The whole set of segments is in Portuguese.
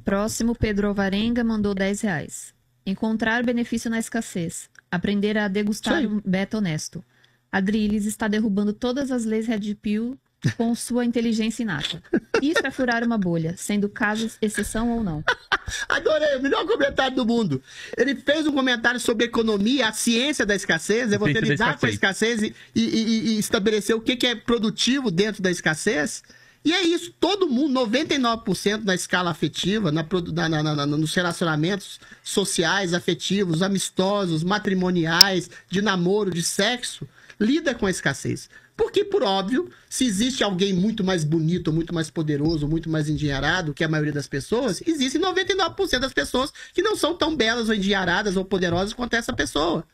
Próximo, Pedro Alvarenga mandou 10 reais. Encontrar benefício na escassez. Aprender a degustar um beta honesto. Adriles está derrubando todas as leis Red Pill com sua inteligência inata. Isso é furar uma bolha, sendo casos exceção ou não. Adorei, o melhor comentário do mundo. Ele fez um comentário sobre economia, a ciência da escassez, é você lidar com a escassez e, e, e, e estabelecer o que, que é produtivo dentro da escassez. E é isso, todo mundo, 99% na escala afetiva, na, na, na, nos relacionamentos sociais, afetivos, amistosos, matrimoniais, de namoro, de sexo, lida com a escassez. Porque, por óbvio, se existe alguém muito mais bonito, muito mais poderoso, muito mais endinheirado que a maioria das pessoas, existem 99% das pessoas que não são tão belas ou endinheiradas ou poderosas quanto essa pessoa.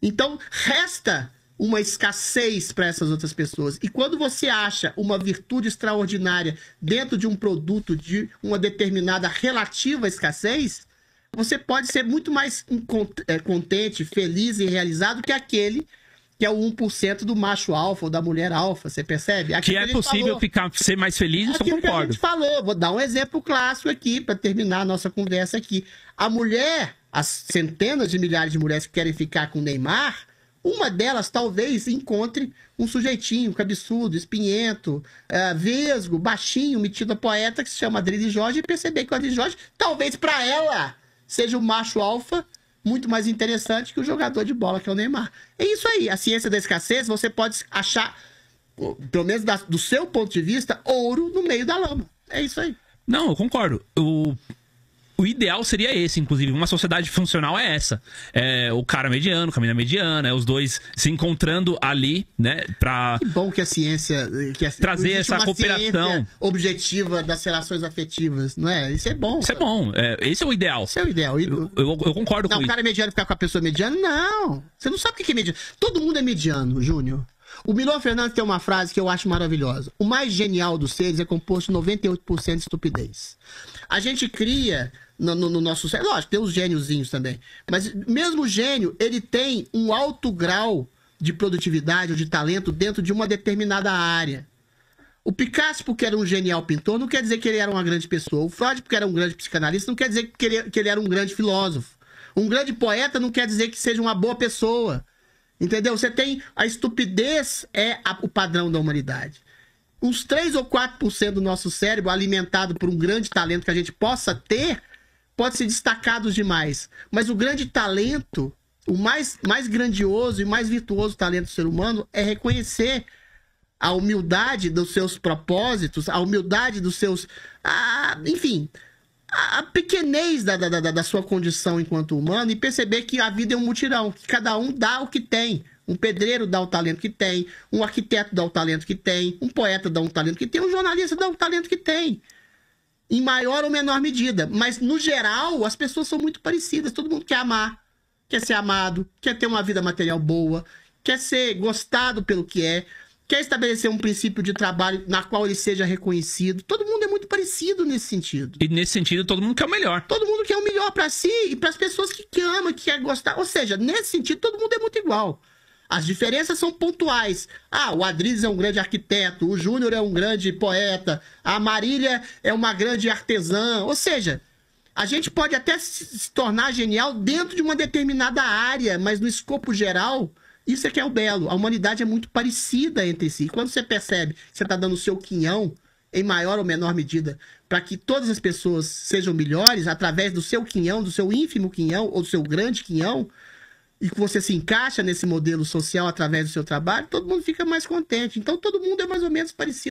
Então, resta uma escassez para essas outras pessoas. E quando você acha uma virtude extraordinária dentro de um produto de uma determinada relativa escassez, você pode ser muito mais é, contente, feliz e realizado que aquele que é o 1% do macho alfa ou da mulher alfa, você percebe? Aqui que é possível falou, ficar, ser mais feliz, eu concordo. Que a gente falou, vou dar um exemplo clássico aqui para terminar a nossa conversa aqui. A mulher, as centenas de milhares de mulheres que querem ficar com o Neymar, uma delas talvez encontre um sujeitinho cabeçudo, espinhento, uh, vesgo, baixinho, metido a poeta, que se chama Adriane Jorge, e perceber que o Adriane Jorge, talvez para ela, seja o um macho alfa muito mais interessante que o jogador de bola, que é o Neymar. É isso aí. A ciência da escassez, você pode achar, pelo menos da, do seu ponto de vista, ouro no meio da lama. É isso aí. Não, eu concordo. Eu, o ideal seria esse, inclusive. Uma sociedade funcional é essa. É o cara mediano, caminha mediana, é os dois se encontrando ali, né? Pra que bom que a ciência. Que a, trazer essa cooperação. Objetiva das relações afetivas, não é? Isso é bom. Isso é bom. É, esse é o ideal. Esse é o ideal. Eu, eu, eu concordo não, com o isso. O cara é mediano ficar com a pessoa mediana? Não. Você não sabe o que é mediano. Todo mundo é mediano, Júnior. O Milor Fernandes tem uma frase que eu acho maravilhosa. O mais genial dos seres é composto de 98% de estupidez. A gente cria no, no, no nosso cérebro, lógico, tem os gêniozinhos também, mas mesmo o gênio, ele tem um alto grau de produtividade ou de talento dentro de uma determinada área. O Picasso, porque era um genial pintor, não quer dizer que ele era uma grande pessoa. O Freud, porque era um grande psicanalista, não quer dizer que ele, que ele era um grande filósofo. Um grande poeta não quer dizer que seja uma boa pessoa. Entendeu? Você tem a estupidez é a, o padrão da humanidade. Uns 3 ou 4% do nosso cérebro, alimentado por um grande talento que a gente possa ter, pode se destacar demais. Mas o grande talento, o mais, mais grandioso e mais virtuoso talento do ser humano é reconhecer a humildade dos seus propósitos, a humildade dos seus. Ah, enfim, a pequenez da, da, da, da sua condição enquanto humano e perceber que a vida é um mutirão, que cada um dá o que tem. Um pedreiro dá o talento que tem, um arquiteto dá o talento que tem, um poeta dá um talento que tem, um jornalista dá o talento que tem. Em maior ou menor medida. Mas, no geral, as pessoas são muito parecidas. Todo mundo quer amar, quer ser amado, quer ter uma vida material boa, quer ser gostado pelo que é, quer estabelecer um princípio de trabalho na qual ele seja reconhecido. Todo mundo é muito parecido nesse sentido. E nesse sentido, todo mundo quer o melhor. Todo mundo quer o melhor para si e para as pessoas que, que amam, que quer gostar. Ou seja, nesse sentido, todo mundo é muito igual. As diferenças são pontuais. Ah, o Adriz é um grande arquiteto, o Júnior é um grande poeta, a Marília é uma grande artesã. Ou seja, a gente pode até se tornar genial dentro de uma determinada área, mas no escopo geral, isso é que é o belo. A humanidade é muito parecida entre si. Quando você percebe que você está dando o seu quinhão, em maior ou menor medida, para que todas as pessoas sejam melhores através do seu quinhão, do seu ínfimo quinhão ou do seu grande quinhão, e que você se encaixa nesse modelo social através do seu trabalho, todo mundo fica mais contente. Então todo mundo é mais ou menos parecido.